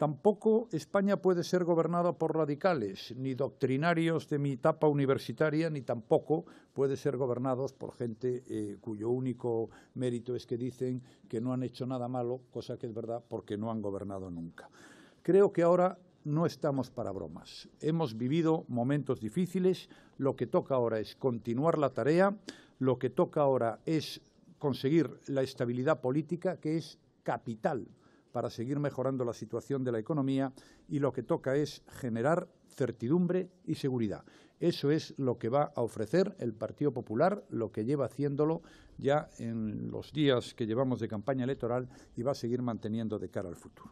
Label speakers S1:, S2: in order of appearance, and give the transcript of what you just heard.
S1: Tampoco España puede ser gobernada por radicales, ni doctrinarios de mi etapa universitaria, ni tampoco puede ser gobernados por gente eh, cuyo único mérito es que dicen que no han hecho nada malo, cosa que es verdad porque no han gobernado nunca. Creo que ahora no estamos para bromas. Hemos vivido momentos difíciles, lo que toca ahora es continuar la tarea, lo que toca ahora es conseguir la estabilidad política que es capital para seguir mejorando la situación de la economía y lo que toca es generar certidumbre y seguridad. Eso es lo que va a ofrecer el Partido Popular, lo que lleva haciéndolo ya en los días que llevamos de campaña electoral y va a seguir manteniendo de cara al futuro.